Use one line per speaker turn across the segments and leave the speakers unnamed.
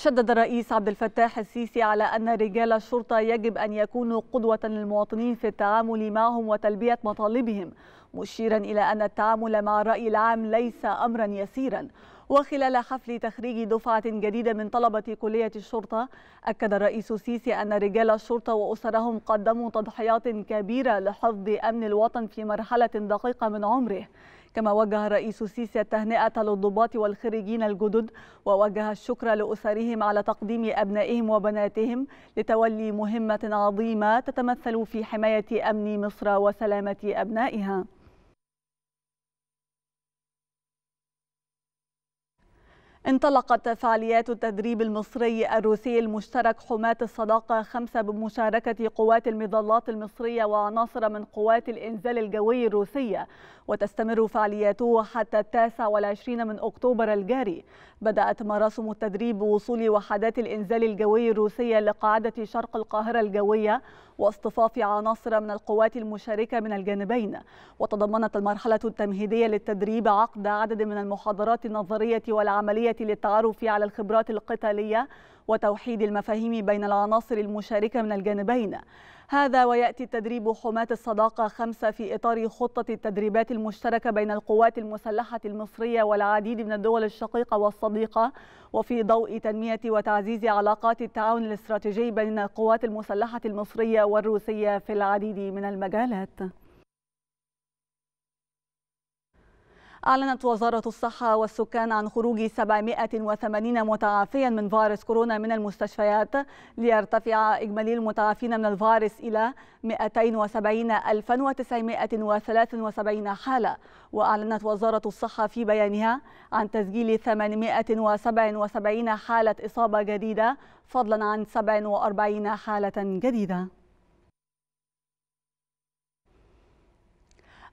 شدد الرئيس عبد الفتاح السيسي على أن رجال الشرطة يجب أن يكونوا قدوة للمواطنين في التعامل معهم وتلبية مطالبهم مشيرا إلى أن التعامل مع الرأي العام ليس أمرا يسيرا وخلال حفل تخريج دفعة جديدة من طلبة كلية الشرطة أكد الرئيس السيسي أن رجال الشرطة وأسرهم قدموا تضحيات كبيرة لحفظ أمن الوطن في مرحلة دقيقة من عمره كما وجه الرئيس السيسي التهنئة للضباط والخريجين الجدد ووجه الشكر لأسرهم على تقديم أبنائهم وبناتهم لتولي مهمة عظيمة تتمثل في حماية أمن مصر وسلامة أبنائها انطلقت فعاليات التدريب المصري الروسي المشترك حماة الصداقة خمسة بمشاركة قوات المظلات المصرية وعناصر من قوات الإنزال الجوي الروسية وتستمر فعالياته حتى التاسع والعشرين من أكتوبر الجاري بدأت مراسم التدريب بوصول وحدات الإنزال الجوي الروسية لقاعدة شرق القاهرة الجوية واصطفاف عناصر من القوات المشاركة من الجانبين وتضمنت المرحلة التمهيدية للتدريب عقد عدد من المحاضرات النظرية والعملية الاساسيه للتعرف على الخبرات القتالية وتوحيد المفاهيم بين العناصر المشاركة من الجانبين هذا ويأتي التدريب حماة الصداقة خمسة في إطار خطة التدريبات المشتركة بين القوات المسلحة المصرية والعديد من الدول الشقيقة والصديقة وفي ضوء تنمية وتعزيز علاقات التعاون الاستراتيجي بين القوات المسلحة المصرية والروسية في العديد من المجالات أعلنت وزارة الصحة والسكان عن خروج 780 متعافيا من فيروس كورونا من المستشفيات ليرتفع إجمالي المتعافين من الفيروس إلى 270973 حالة وأعلنت وزارة الصحة في بيانها عن تسجيل 877 حالة إصابة جديدة فضلا عن 47 حالة جديدة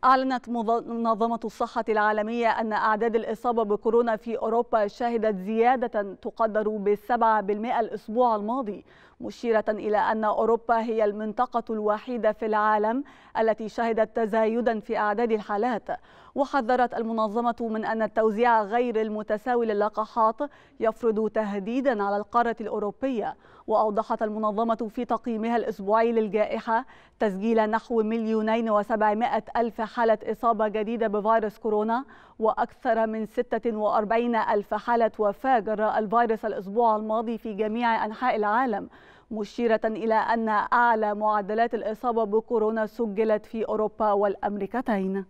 أعلنت منظمة الصحة العالمية أن أعداد الإصابة بكورونا في أوروبا شهدت زيادة تقدر بالسبعة بالمئة الأسبوع الماضي مشيرة إلى أن أوروبا هي المنطقة الوحيدة في العالم التي شهدت تزايدا في أعداد الحالات وحذرت المنظمة من أن التوزيع غير المتساوي للقاحات يفرض تهديدا على القارة الأوروبية وأوضحت المنظمة في تقييمها الأسبوعي للجائحة تسجيل نحو مليونين وسبعمائة ألف حالة إصابة جديدة بفيروس كورونا وأكثر من 46 ألف حالة وفاة جراء الفيروس الأسبوع الماضي في جميع أنحاء العالم مشيرة إلى أن أعلى معدلات الإصابة بكورونا سجلت في أوروبا والأمريكتين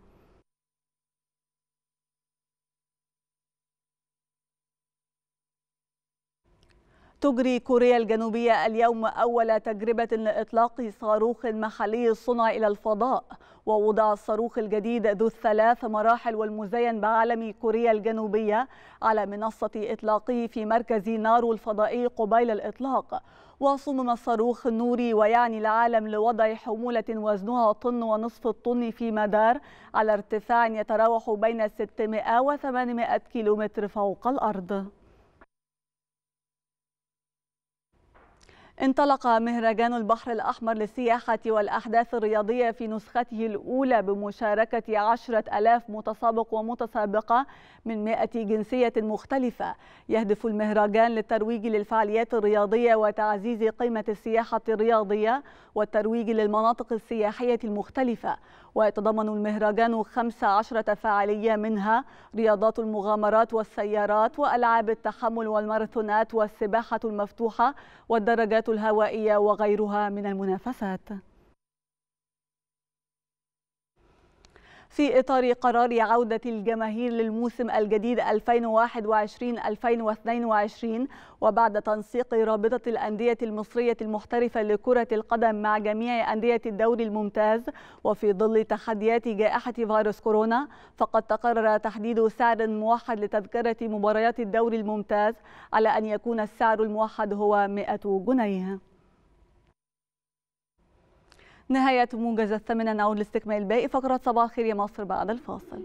تجري كوريا الجنوبية اليوم أول تجربة لإطلاق صاروخ محلي صنع إلى الفضاء ووضع الصاروخ الجديد ذو الثلاث مراحل والمزين بعلم كوريا الجنوبية على منصة إطلاقه في مركز نارو الفضائي قبيل الإطلاق وصمم الصاروخ النوري ويعني العالم لوضع حمولة وزنها طن ونصف الطن في مدار على ارتفاع يتراوح بين 600 و 800 كيلومتر فوق الأرض انطلق مهرجان البحر الأحمر للسياحة والأحداث الرياضية في نسخته الأولى بمشاركة عشرة ألاف متسابق ومتسابقة من 100 جنسية مختلفة يهدف المهرجان للترويج للفعاليات الرياضية وتعزيز قيمة السياحة الرياضية والترويج للمناطق السياحية المختلفة ويتضمن المهرجان 15 فعالية منها رياضات المغامرات والسيارات وألعاب التحمل والماراثونات والسباحة المفتوحة والدرجات الهوائية وغيرها من المنافسات في إطار قرار عودة الجماهير للموسم الجديد 2021-2022 وبعد تنسيق رابطة الأندية المصرية المحترفة لكرة القدم مع جميع أندية الدوري الممتاز وفي ظل تحديات جائحة فيروس كورونا فقد تقرر تحديد سعر موحد لتذكرة مباريات الدوري الممتاز على أن يكون السعر الموحد هو 100 جنيه نهاية موجز الثامنة نعود لاستكمال باقي فقرات صباح خير يا مصر بعد الفاصل